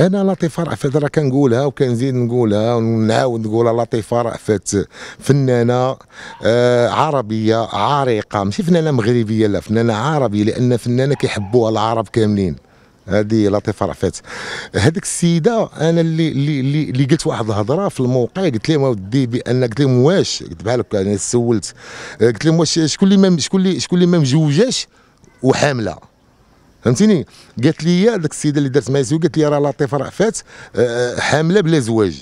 انا لطيفه رأفت راه كنقولها وكنزيد نقولها ونعاود نقولها لطيفه رأفت فنانه آه عربيه عريقه ماشي فنانه مغربيه لا فنانه عربيه لان فنانه كيحبوها العرب كاملين هذه لطيفه رأفت هذيك السيده انا اللي اللي اللي قلت واحد الهضره في الموقع قلت لهم اودي بان قلت لهم واش قلت بحال هكا انا سولت قلت لهم واش شكون اللي شكون اللي شكون اللي ما مجوجاش وحامله فهمتيني قالت لي هذيك السيده اللي دارت معايا قالت لي راه لطيفه راه فات آه، حامله بلا زواج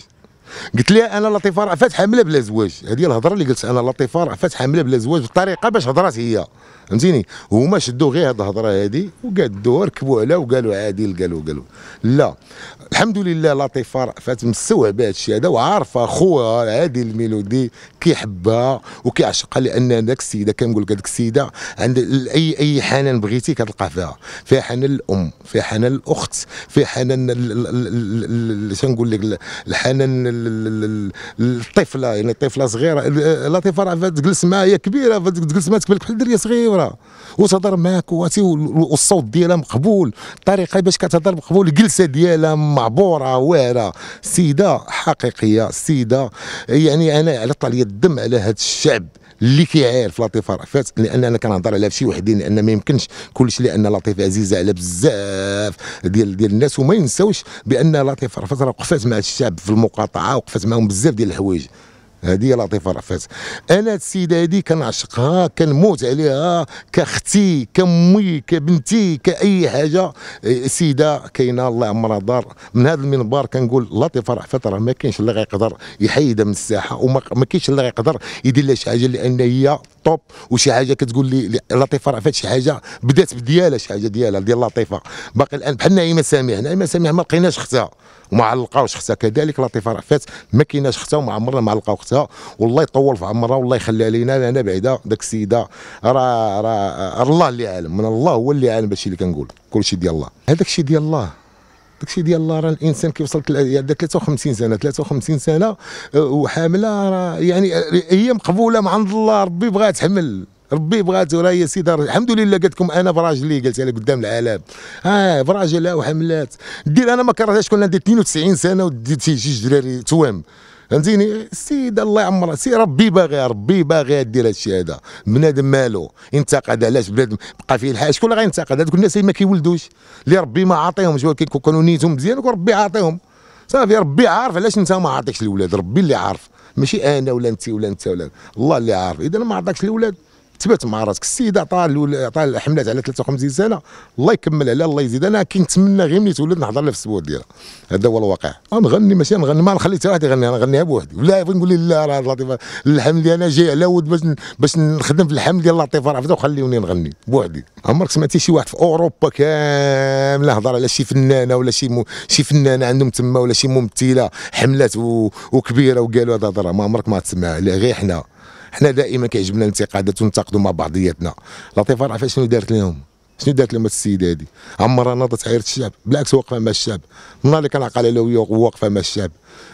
قلت لها انا لطيفه رأفت حامله بلا زواج هذه الهضره اللي قلت انا لطيفه رأفت حامله بلا زواج بالطريقه باش هضرات هي فهمتيني هما شدوا غير هذه الهضره هذه وقادوها ركبوا عليها وقالوا عادي قالوا قالوا لا الحمد لله لطيفه رأفت مستوعبه هذا الشيء هذا وعارفه خوها عادي الميلودي كيحبها وكيعشقها لان ذاك السيده كنقول لك هذيك السيده عند اي اي حنان بغيتي كتلقى فيها فيها حنان الام فيها حنان الاخت فيها حنان شنقول لك الحنان الطفله يعني طفله صغيره لطيفه راه تجلس معايا كبيره تجلس معاها تكبر لك بحال دريه صغيره وتهضر معاك والصوت ديالها مقبول الطريقه باش كتهضر مقبول الجلسه ديالها معبوره واعره سيده حقيقيه سيده يعني انا على لي الدم على هذا الشعب اللي كيعاير في لطيفه رأفات لان انا كنهضر عليها بشي وحدين لان ما يمكنش كلشي لان لطيفه عزيزه على بزاف ديال ديال الناس وما ينساوش بان لطيفه رأفات راه وقفات مع الشعب في المقاطعه القاعه وقفت معاهم بزاف ديال الحوايج هذه هي لطيفه رفات انا السيده هذه كنعشقها كنموت عليها كاختي كمي كبنتي كاي حاجه سيده كاينه الله عمرها دار من هذا المنبر كنقول لطيفه رفات راه ما كاينش اللي غيقدر يحيدها من الساحه وما كاينش اللي غيقدر يدير لها شي حاجه لان هي الطوب وشي حاجه كتقول لي لطيفه راه فات شي حاجه بدات بديالها شي حاجه ديالها ديال لطيفه باقي الان بحال نعيمه ساميه نعيمه سامي ما لقيناش اختها وما علقاوش اختها كذلك لطيفه فات ما كايناش اختها وما عمرنا ما علقاو اختها والله يطول في عمرها والله يخليها علينا انا بعدا داك السيده راه راه الله اللي عالم من الله هو اللي عالم الشيء اللي كنقول كل شيء ديال الله هذاك الشيء ديال الله داكشي ديال الله راه الانسان كيوصل عندها 53 سنه 53 سنه آه، وحامله راه يعني آه، هي مقبوله مع عند الله ربي بغاها تحمل ربي بغات ولا هي سيده الحمد لله قالت لكم انا براجلي قالت لها قدام العالم اه براجلها وحملات دير انا ما كرهتهاش كون عندي 92 سنه وديت فيه جوج دراري توام فهمتيني السيد الله يعمرها سي ربي باغيها ربي باغيها دير الشيء هذا بنادم مالو ينتقد علاش بنادم بقى فيه الحال شكون اللي غينتقد هذوك الناس اللي ما كيولدوش اللي ربي ما عاطيهمش ولكن كانوا نيتهم مزيان وربي عاطيهم صافي ربي عارف علاش انت ما عاطيكش الاولاد ربي اللي عارف ماشي انا ولا انت ولا انت ولا الله اللي عارف اذا ما عطاكش الاولاد تبات مع راسك السيد عطى عطى الحملات على 53 سنه الله يكمل عليها الله يزيد انا كنتمنى غير ملي تولد نهضر لها في السبوع ديالها هذا هو الواقع غنغني أه، ماشي غنغني ما نخلي حتى واحد يغني انا غنغنيها بوحدي ولا نقول لا راه لطيفه الحمل انا جاي على ود باش باش نخدم في الحمل ديال لطيفه رافده وخليوني نغني بوحدي عمرك سمعتي شي واحد في اوروبا كامله هضر على شي فنانه ولا شي مو شي فنانه عندهم تما ولا شي ممثله حملات و... وكبيره وقالوا هذا هضره ما عمرك ما تسمعها غير حنا حنا دائما كيعجبنا الانتقادات وننتقدوا مع بعضياتنا لطيفه راه شنو دارت لهم شنو دارت لهم السيده هذه عمرها ناضت عيرت الشعب بالعكس واقفه مع الشعب من اللي كنعقل عليها وهي واقفه مع الشعب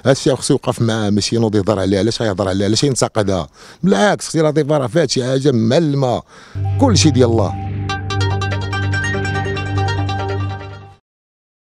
الشعب خصو يوقف معاه ماشي ينوض يهضر عليها علاش غيهضر عليها علاش ينتقدها بالعكس اختي لطيفه راه فيها شي حاجه معلمه كلشي ديال الله